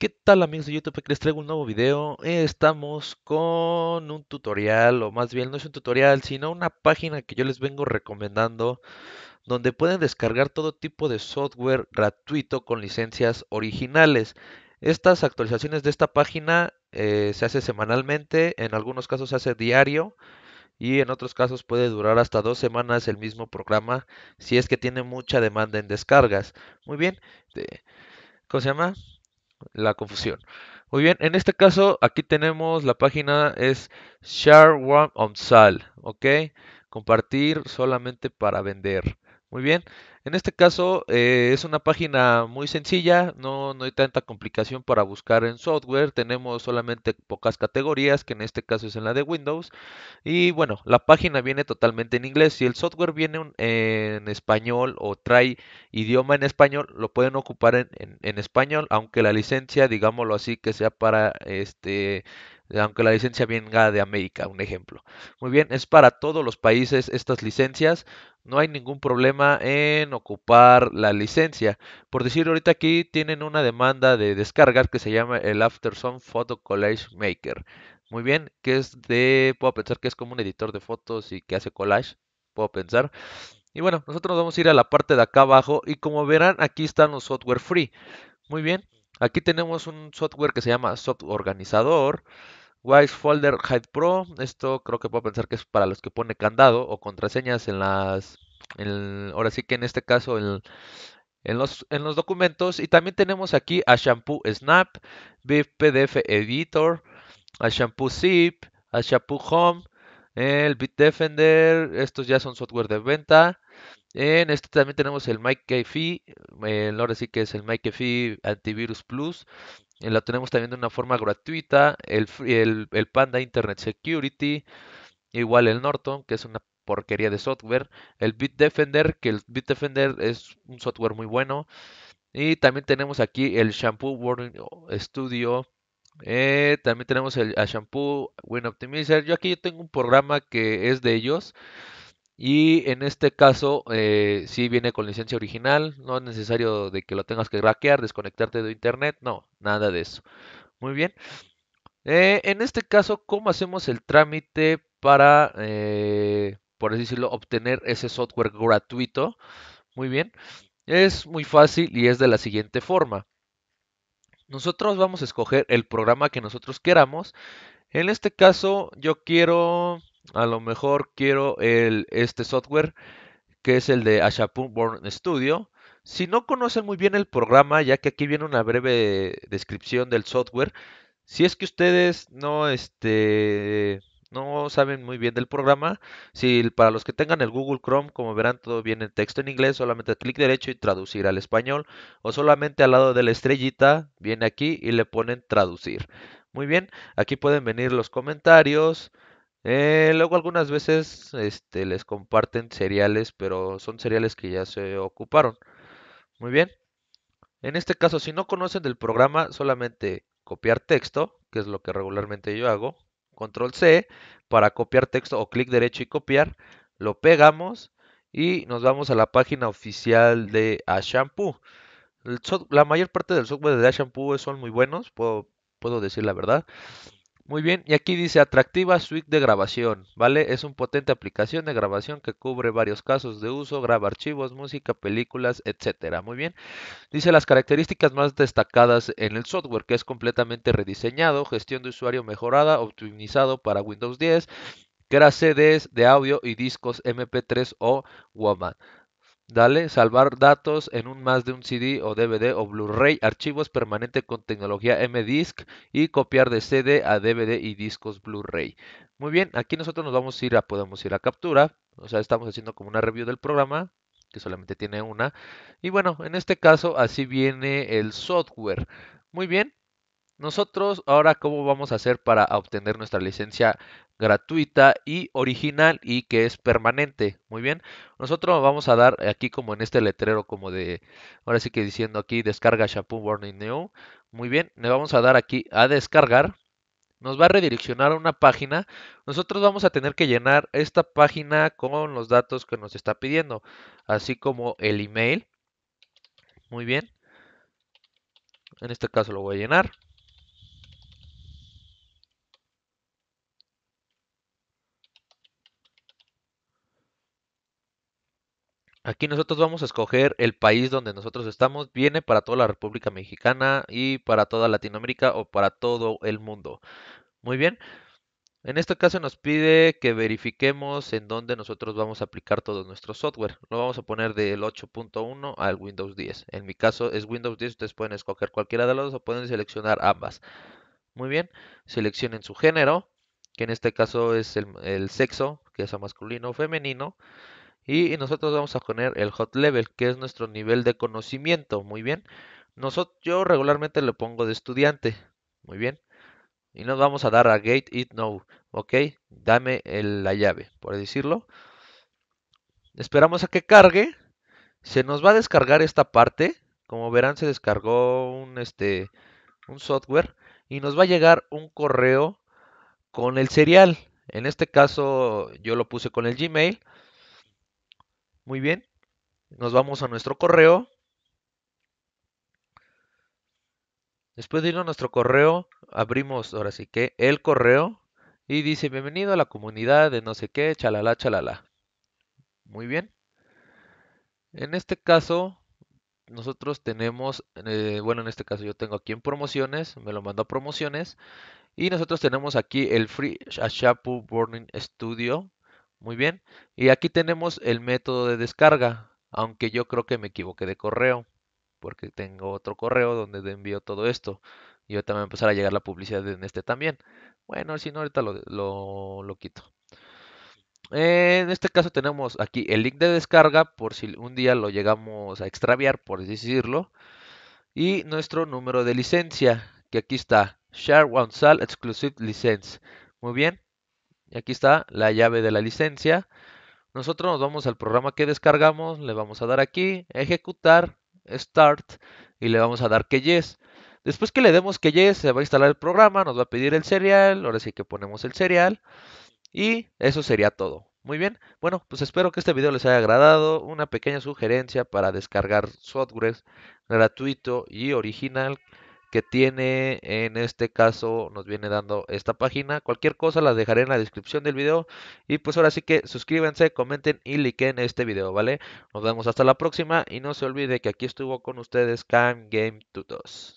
¿Qué tal amigos de YouTube? Que les traigo un nuevo video. Estamos con un tutorial, o más bien no es un tutorial, sino una página que yo les vengo recomendando, donde pueden descargar todo tipo de software gratuito con licencias originales. Estas actualizaciones de esta página eh, se hace semanalmente, en algunos casos se hace diario y en otros casos puede durar hasta dos semanas el mismo programa si es que tiene mucha demanda en descargas. Muy bien, eh, ¿cómo se llama? la confusión. Muy bien, en este caso aquí tenemos la página es Share One on Sale, ¿ok? Compartir solamente para vender. Muy bien. En este caso eh, es una página muy sencilla, no, no, hay tanta complicación para buscar en software. Tenemos solamente pocas categorías, que en este caso es en la de Windows. Y bueno, la página viene totalmente en inglés. Si el software viene en español o trae idioma en español, lo pueden ocupar en, en español, aunque la licencia, digámoslo así, que sea para este aunque la licencia venga de América, un ejemplo. Muy bien, es para todos los países estas licencias. No hay ningún problema en ocupar la licencia. Por decir, ahorita aquí tienen una demanda de descargar que se llama el After Aftersun Photo Collage Maker. Muy bien, que es de, puedo pensar que es como un editor de fotos y que hace collage, puedo pensar. Y bueno, nosotros vamos a ir a la parte de acá abajo y como verán aquí están los software free. Muy bien, Aquí tenemos un software que se llama Soft Organizador. Wise Folder Hide Pro. Esto creo que puedo pensar que es para los que pone candado o contraseñas en las. ahora sí que en este caso en, los, en los documentos. Y también tenemos aquí a Shampoo Snap, BIF PDF Editor, a Shampoo Zip, a Shampoo Home, el Bitdefender. Estos ya son software de venta. En este también tenemos el McAfee, el ahora sí que es el McAfee Antivirus Plus. Eh, lo tenemos también de una forma gratuita, el, Panda Internet Security, igual el Norton, que es una porquería de software. El Bitdefender, que el Bitdefender es un software muy bueno. Y también tenemos aquí el Shampoo world Studio. Eh, también tenemos el, Shampoo Win Optimizer. Yo aquí tengo un programa que es de ellos. Y en este caso, eh, si viene con licencia original, no es necesario de que lo tengas que hackear, desconectarte de internet, no, nada de eso. Muy bien. Eh, en este caso, ¿cómo hacemos el trámite para, eh, por así decirlo, obtener ese software gratuito? Muy bien. Es muy fácil y es de la siguiente forma. Nosotros vamos a escoger el programa que nosotros queramos. En este caso, yo quiero a lo mejor quiero este software que es el de Ashapun Born Studio. Si no conocen muy bien el programa, ya que aquí viene una breve descripción del software, si es que ustedes no, este, no saben muy bien del programa, si para los que tengan el Google Chrome, como verán, todo viene en texto en inglés, solamente clic derecho y traducir al español, o solamente al lado de la estrellita, viene aquí y le ponen traducir. Muy bien, aquí pueden venir los comentarios, eh, luego algunas veces este, les comparten seriales, pero son seriales que ya se ocuparon. Muy bien. En este caso, si no conocen del programa, solamente copiar texto, que es lo que regularmente yo hago. Control C para copiar texto o clic derecho y copiar. Lo pegamos y nos vamos a la página oficial de Ashampoo. La mayor parte del software de Ashampoo son muy buenos, puedo decir la verdad. Muy bien, y aquí dice atractiva suite de grabación, ¿vale? Es una potente aplicación de grabación que cubre varios casos de uso, graba archivos, música, películas, etcétera. Muy bien. Dice las características más destacadas en el software, que es completamente rediseñado, gestión de usuario mejorada, optimizado para Windows 10, que CDs de audio y discos MP3 o WMA Dale, salvar datos en un más de un CD o DVD o Blu-ray, archivos permanentes con tecnología M-Disc y copiar de CD a DVD y discos Blu-ray. Muy bien, aquí nosotros nos vamos a ir a, podemos ir a captura, o sea, estamos haciendo como una review del programa, que solamente tiene una. Y bueno, en este caso así viene el software. Muy bien, nosotros ahora cómo vamos a hacer para obtener nuestra licencia gratuita y original y que es permanente. Muy bien. Nosotros vamos a dar aquí como en este letrero como de ahora sí que diciendo aquí descarga shampoo warning new. Muy bien, le vamos a dar aquí a descargar. Nos va a redireccionar a una página. Nosotros vamos a tener que llenar esta página con los datos que nos está pidiendo, así como el email. Muy bien. En este caso lo voy a llenar. Aquí nosotros vamos a escoger el país donde nosotros estamos. Viene para toda la República Mexicana y para toda Latinoamérica o para todo el mundo. Muy bien. En este caso nos pide que verifiquemos en dónde nosotros vamos a aplicar todo nuestro software. Lo vamos a poner del 8.1 al Windows 10. En mi caso es Windows 10, ustedes pueden escoger cualquiera de los dos o pueden seleccionar ambas. Muy bien, seleccionen su género, que en este caso es el, el sexo, que sea masculino o femenino y nosotros vamos a poner el hot level, que es nuestro nivel de conocimiento. Muy bien. Nosotros, yo regularmente lo pongo de estudiante. Muy bien. Y nos vamos a dar a gate it now. Ok, dame la llave, por decirlo. Esperamos a que cargue. Se nos va a descargar esta parte. Como verán, se descargó este, un software. Y nos va a llegar un correo con el serial. En este caso, yo lo puse con el Gmail. Muy bien. Nos vamos a nuestro correo. Después de ir a nuestro correo, abrimos ahora sí que el correo y dice bienvenido a la comunidad de no sé qué, chalala, chalala. Muy bien. En este caso, nosotros tenemos, eh, bueno, en este caso yo tengo aquí en promociones, me lo mando a promociones, y nosotros tenemos aquí el Free shapu Burning Studio muy bien. Y aquí tenemos el método de descarga, aunque yo creo que me equivoqué de correo, porque tengo otro correo donde envío todo esto. Y ahorita va a empezar a llegar la publicidad en este también. Bueno, si no, ahorita lo, lo, lo quito. Eh, en este caso tenemos aquí el link de descarga por si un día lo llegamos a extraviar, por decirlo. Y nuestro número de licencia, que aquí está, Share One Sal Exclusive License. Muy bien, y aquí está la llave de la licencia. Nosotros nos vamos al programa que descargamos, le vamos a dar aquí, ejecutar, start y le vamos a dar que yes. Después que le demos que yes, se va a instalar el programa, nos va a pedir el serial, ahora sí que ponemos el serial y eso sería todo. Muy bien, bueno, pues espero que este video les haya agradado, una pequeña sugerencia para descargar software gratuito y original que tiene en este caso nos viene dando esta página. Cualquier cosa las dejaré en la descripción del video. Y pues ahora sí que suscríbanse, comenten y liken este video, ¿vale? Nos vemos hasta la próxima y no se olvide que aquí estuvo con ustedes Cam Game Tutos.